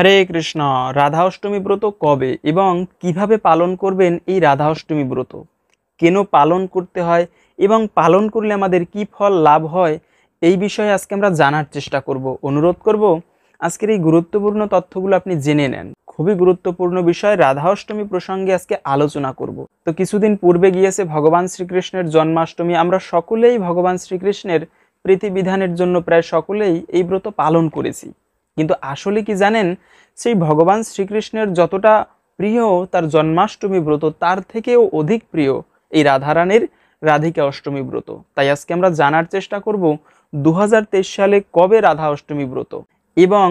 হরে কৃষ্ণ রাধা অষ্টমী ব্রত কবে এবং কিভাবে পালন করবেন এই রাধা অষ্টমী ব্রত কেন পালন করতে হয় এবং পালন করলে আমাদের কি ফল লাভ হয় এই বিষয়ে আজকে আমরা জানার চেষ্টা করব অনুরোধ করব আজকের এই গুরুত্বপূর্ণ তথ্যগুলো আপনি জেনে নেন খুবই গুরুত্বপূর্ণ বিষয় রাধা অষ্টমী প্রসঙ্গে আজকে আলোচনা করব তো কিছুদিন পূর্বে গিয়েছে ভগবান শ্রীকৃষ্ণের জন্মাষ্টমী আমরা সকলেই ভগবান শ্রীকৃষ্ণের প্রীতিবিধানের জন্য প্রায় সকলেই এই ব্রত পালন করেছি কিন্তু আসলে কি জানেন সেই ভগবান শ্রীকৃষ্ণের যতটা প্রিয় তার জন্মাষ্টমী ব্রত তার থেকেও অধিক প্রিয় এই রাধারানীর রাধিকা অষ্টমী ব্রত তাই আজকে আমরা জানার চেষ্টা করব দু সালে কবে রাধা অষ্টমী ব্রত এবং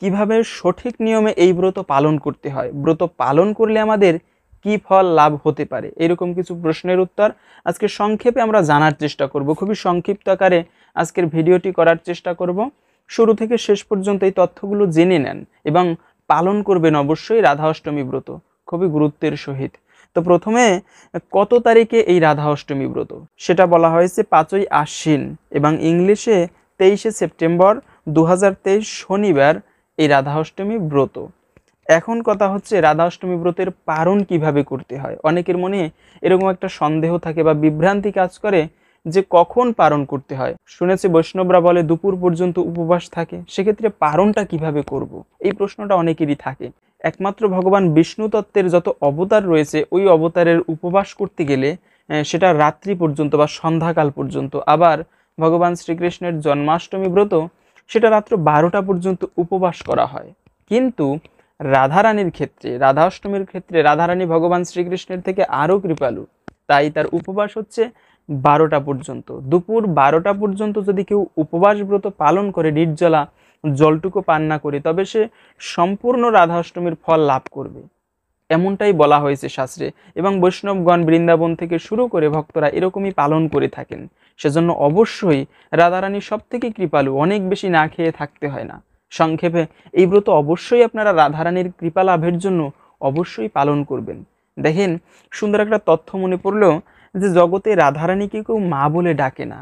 কিভাবে সঠিক নিয়মে এই ব্রত পালন করতে হয় ব্রত পালন করলে আমাদের কি ফল লাভ হতে পারে এরকম কিছু প্রশ্নের উত্তর আজকে সংক্ষেপে আমরা জানার চেষ্টা করব খুবই সংক্ষিপ্ত আকারে আজকের ভিডিওটি করার চেষ্টা করব শুরু থেকে শেষ পর্যন্ত এই তথ্যগুলো জেনে নেন এবং পালন করবেন অবশ্যই রাধা অষ্টমী ব্রত খুবই গুরুত্বের সহিত তো প্রথমে কত তারিখে এই রাধা অষ্টমী ব্রত সেটা বলা হয়েছে পাঁচই আশ্বিন এবং ইংলিশে তেইশে সেপ্টেম্বর দু শনিবার এই রাধা অষ্টমী ব্রত এখন কথা হচ্ছে রাধা অষ্টমী ব্রতের পারণ কিভাবে করতে হয় অনেকের মনে এরকম একটা সন্দেহ থাকে বা বিভ্রান্তি কাজ করে যে কখন পারণ করতে হয় শুনেছি বৈষ্ণবরা বলে দুপুর পর্যন্ত উপবাস থাকে সেক্ষেত্রে পারণটা কিভাবে করব। এই প্রশ্নটা অনেকেরই থাকে একমাত্র ভগবান বিষ্ণু তত্ত্বের যত অবতার রয়েছে ওই অবতারের উপবাস করতে গেলে সেটা রাত্রি পর্যন্ত বা সন্ধ্যাকাল পর্যন্ত আবার ভগবান শ্রীকৃষ্ণের জন্মাষ্টমী ব্রত সেটা রাত্র বারোটা পর্যন্ত উপবাস করা হয় কিন্তু রাধারানীর ক্ষেত্রে রাধা অষ্টমীর ক্ষেত্রে রাধারানী ভগবান শ্রীকৃষ্ণের থেকে আরও কৃপালু তাই তার উপবাস হচ্ছে বারোটা পর্যন্ত দুপুর বারোটা পর্যন্ত যদি কেউ উপবাস ব্রত পালন করে নির্জলা জলটুকু পান না করে তবে সে সম্পূর্ণ রাধাষ্টমীর ফল লাভ করবে এমনটাই বলা হয়েছে শাস্ত্রে এবং বৈষ্ণবগণ বৃন্দাবন থেকে শুরু করে ভক্তরা এরকমই পালন করে থাকেন সেজন্য অবশ্যই রাধারানী সব থেকে কৃপালু অনেক বেশি না খেয়ে থাকতে হয় না সংক্ষেপে এই ব্রত অবশ্যই আপনারা রাধারানীর কৃপা লাভের জন্য অবশ্যই পালন করবেন দেখেন সুন্দর একটা তথ্য মনে পড়লেও যে জগতে রাধারানীকে কেউ মা বলে ডাকে না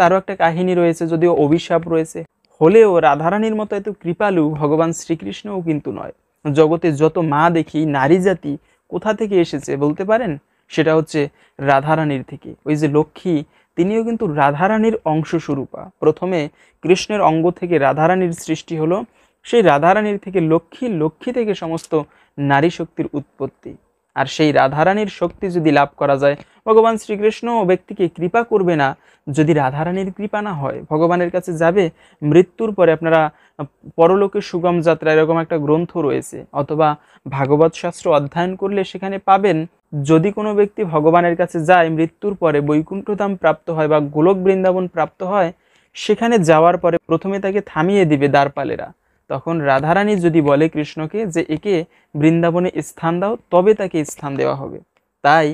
তারও একটা কাহিনী রয়েছে যদিও অভিশাপ রয়েছে হলেও রাধারানীর মতো এত কৃপালু ভগবান শ্রীকৃষ্ণও কিন্তু নয় জগতে যত মা দেখি নারী জাতি কোথা থেকে এসেছে বলতে পারেন সেটা হচ্ছে রাধারানীর থেকে ওই যে লক্ষ্মী তিনিও কিন্তু রাধারানীর অংশ স্বরূপা প্রথমে কৃষ্ণের অঙ্গ থেকে রাধারানীর সৃষ্টি হলো সেই রাধারানীর থেকে লক্ষ্মী লক্ষ্মী থেকে সমস্ত নারী শক্তির উৎপত্তি আর সেই রাধারানীর শক্তি যদি লাভ করা যায় ভগবান শ্রীকৃষ্ণ ও ব্যক্তিকে কৃপা করবে না যদি রাধারানীর কৃপা না হয় ভগবানের কাছে যাবে মৃত্যুর পরে আপনারা পরলোকের সুগম যাত্রা এরকম একটা গ্রন্থ রয়েছে অথবা ভাগবত শাস্ত্র অধ্যয়ন করলে সেখানে পাবেন যদি কোনো ব্যক্তি ভগবানের কাছে যায় মৃত্যুর পরে বৈকুণ্ঠধাম প্রাপ্ত হয় বা গোলক বৃন্দাবন প্রাপ্ত হয় সেখানে যাওয়ার পরে প্রথমে তাকে থামিয়ে দিবে দ্বারপালেরা তখন রাধারানী যদি বলে কৃষ্ণকে যে একে বৃন্দাবনে স্থান দাও তবে তাকে স্থান দেওয়া হবে তাই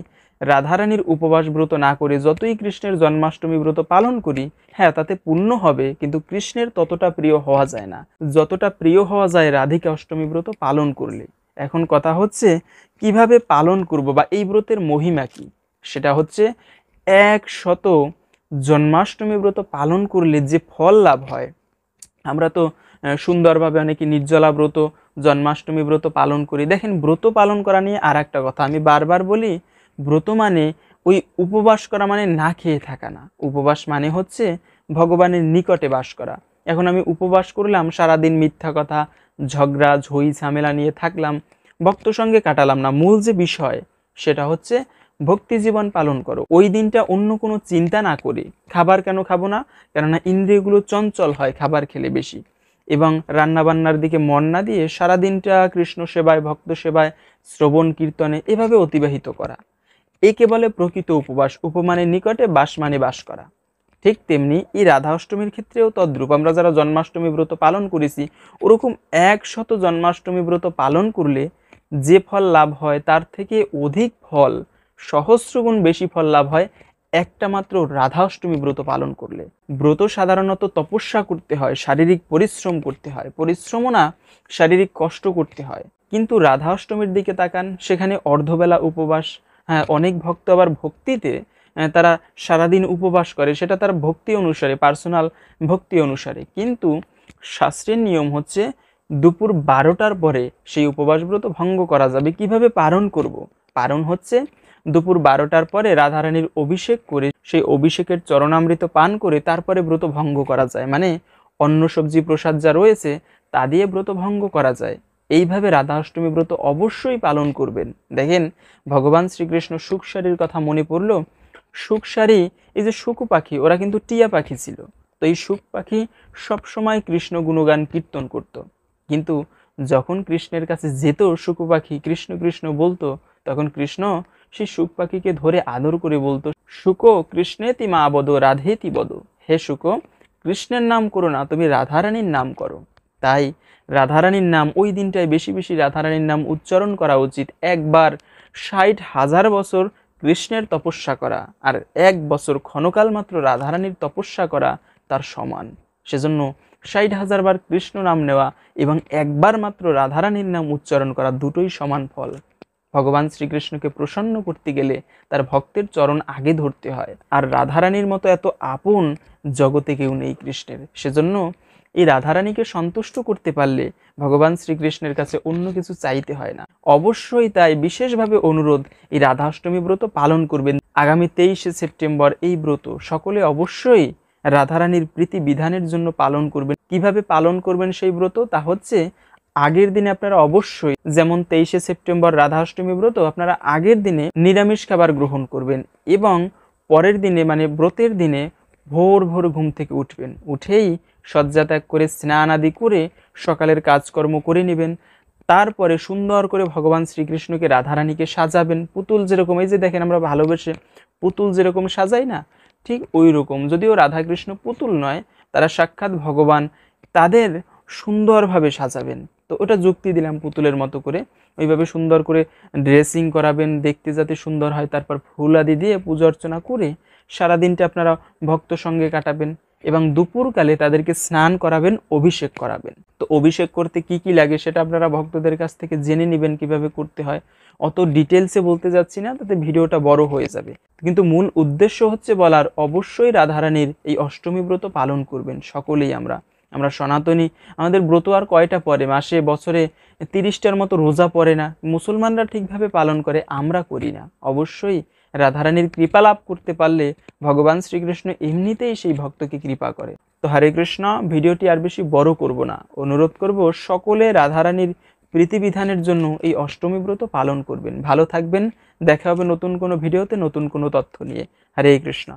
রাধারানীর উপবাস ব্রত না করে যতই কৃষ্ণের জন্মাষ্টমী ব্রত পালন করি হ্যাঁ তাতে পূর্ণ হবে কিন্তু কৃষ্ণের ততটা প্রিয় হওয়া যায় না যতটা প্রিয় হওয়া যায় রাধিকা অষ্টমী ব্রত পালন করলে এখন কথা হচ্ছে কিভাবে পালন করব বা এই ব্রতের মহিমা কি সেটা হচ্ছে এক শত জন্মাষ্টমী ব্রত পালন করলে যে ফল লাভ হয় আমরা তো সুন্দরভাবে অনেকে নির্জলা ব্রত জন্মাষ্টমী ব্রত পালন করি দেখেন ব্রত পালন করা নিয়ে আর একটা কথা আমি বারবার বলি ব্রত মানে ওই উপবাস করা মানে না খেয়ে থাকা না উপবাস মানে হচ্ছে ভগবানের নিকটে বাস করা এখন আমি উপবাস করলাম সারাদিন মিথ্যা কথা ঝগড়া ঝই ঝামেলা নিয়ে থাকলাম ভক্ত সঙ্গে কাটালাম না মূল যে বিষয় সেটা হচ্ছে ভক্তি জীবন পালন করো ওই দিনটা অন্য কোনো চিন্তা না করে খাবার কেন খাবো না কেননা ইন্দ্রিয়গুলো চঞ্চল হয় খাবার খেলে বেশি এবং রান্নাবান্নার দিকে মন না দিয়ে সারাদিনটা কৃষ্ণ সেবায় ভক্ত সেবায় শ্রবণ কীর্তনে এভাবে অতিবাহিত করা একে বলে প্রকৃত উপবাস উপমানের নিকটে বাস মানে বাস করা ঠিক তেমনি এই রাধা অষ্টমীর ক্ষেত্রেও তদ্রূপ আমরা যারা জন্মাষ্টমী ব্রত পালন করেছি ওরকম একশত জন্মাষ্টমী ব্রত পালন করলে যে ফল লাভ হয় তার থেকে অধিক ফল সহস্রগুণ বেশি ফল লাভ হয় একটা মাত্র রাধা অষ্টমী ব্রত পালন করলে ব্রত সাধারণত তপস্যা করতে হয় শারীরিক পরিশ্রম করতে হয় পরিশ্রম না শারীরিক কষ্ট করতে হয় কিন্তু রাধা অষ্টমীর দিকে তাকান সেখানে অর্ধবেলা উপবাস অনেক ভক্ত আবার ভক্তিতে তারা সারাদিন উপবাস করে সেটা তার ভক্তি অনুসারে পার্সোনাল ভক্তি অনুসারে কিন্তু শাস্ত্রের নিয়ম হচ্ছে দুপুর বারোটার পরে সেই উপবাসব্রত ভঙ্গ করা যাবে কিভাবে পালন করব। পালন হচ্ছে দুপুর বারোটার পরে রাধারানীর অভিষেক করে সেই অভিষেকের চরণামৃত পান করে তারপরে ব্রত ভঙ্গ করা যায় মানে অন্য সবজি প্রসাদ যা রয়েছে তা দিয়ে ব্রত ভঙ্গ করা যায় এইভাবে রাধা অষ্টমী ব্রত অবশ্যই পালন করবেন দেখেন ভগবান শ্রীকৃষ্ণ সুখসারির কথা মনে পড়ল সুখসারি এই যে সুকু পাখি ওরা কিন্তু টিয়া পাখি ছিল তো এই সুখ পাখি সবসময় কৃষ্ণ গুণগান কীর্তন করত। কিন্তু যখন কৃষ্ণের কাছে যেত সুকু পাখি কৃষ্ণ কৃষ্ণ বলতো তখন কৃষ্ণ সেই সুখ পাখিকে ধরে আদর করে বলতো শুকো তি মা বদ রাধে তি বদ হে শুকো কৃষ্ণের নাম করো না তুমি রাধারানীর নাম করো তাই রাধারানীর নাম ওই দিনটায় বেশি বেশি রাধারানীর নাম উচ্চারণ করা উচিত একবার ষাট হাজার বছর কৃষ্ণের তপস্যা করা আর এক বছর ক্ষণকাল মাত্র রাধারানীর তপস্যা করা তার সমান সেজন্য ষাট হাজারবার কৃষ্ণ নাম নেওয়া এবং একবার মাত্র রাধারানীর নাম উচ্চারণ করা দুটোই সমান ফল ভগবান শ্রীকৃষ্ণকে প্রসন্ন করতে গেলে তার ভক্তের চরণ আগে ধরতে হয় আর রাধারানীর মতো এত আপন জগতে কেউ নেই কৃষ্ণের সেজন্য এই রাধারানীকে সন্তুষ্ট করতে পারলে ভগবান শ্রীকৃষ্ণের কাছে অন্য কিছু চাইতে হয় না অবশ্যই তাই বিশেষভাবে অনুরোধ এই রাধাষ্টমী ব্রত পালন করবেন আগামী তেইশে সেপ্টেম্বর এই ব্রত সকলে অবশ্যই রাধারানীর প্রীতি বিধানের জন্য পালন করবেন কিভাবে পালন করবেন সেই ব্রত তা হচ্ছে আগের দিনে আপনারা অবশ্যই যেমন তেইশে সেপ্টেম্বর রাধাষ্টমী ব্রত আপনারা আগের দিনে নিরামিষ খাবার গ্রহণ করবেন এবং পরের দিনে মানে ব্রতের দিনে ভোর ভোর ঘুম থেকে উঠবেন উঠেই শয্যা ত্যাগ করে স্নান আদি করে সকালের কাজকর্ম করে নেবেন তারপরে সুন্দর করে ভগবান শ্রীকৃষ্ণকে রাধারানীকে সাজাবেন পুতুল যেরকম এই যে দেখেন আমরা ভালোবেসে পুতুল যেরকম সাজাই না ঠিক ওই রকম যদিও রাধাকৃষ্ণ পুতুল নয় তারা সাক্ষাৎ ভগবান তাদের সুন্দরভাবে সাজাবেন তো ওটা যুক্তি দিলাম পুতুলের মতো করে ওইভাবে সুন্দর করে ড্রেসিং করাবেন দেখতে যাতে সুন্দর হয় তারপর ফুল আদি দিয়ে পুজো অর্চনা করে সারাদিনটা আপনারা ভক্ত সঙ্গে কাটাবেন এবং দুপুরকালে তাদেরকে স্নান করাবেন অভিষেক করাবেন তো অভিষেক করতে কি কি লাগে সেটা আপনারা ভক্তদের কাছ থেকে জেনে নেবেন কিভাবে করতে হয় অত ডিটেলসে বলতে যাচ্ছি না তাতে ভিডিওটা বড় হয়ে যাবে কিন্তু মূল উদ্দেশ্য হচ্ছে বলার অবশ্যই রাধারানীর এই অষ্টমী ব্রত পালন করবেন সকলেই আমরা আমরা সনাতনী আমাদের ব্রত আর কয়টা পরে মাসে বছরে তিরিশটার মতো রোজা পড়ে না মুসলমানরা ঠিকভাবে পালন করে আমরা করি না অবশ্যই রাধারানীর কৃপা লাভ করতে পারলে ভগবান শ্রীকৃষ্ণ এমনিতেই সেই ভক্তকে কৃপা করে তো হরে কৃষ্ণ ভিডিওটি আর বেশি বড় করব না অনুরোধ করব সকলে রাধারানীর প্রীতিবিধানের জন্য এই অষ্টমী ব্রত পালন করবেন ভালো থাকবেন দেখা হবে নতুন কোনো ভিডিওতে নতুন কোনো তথ্য নিয়ে হরে কৃষ্ণ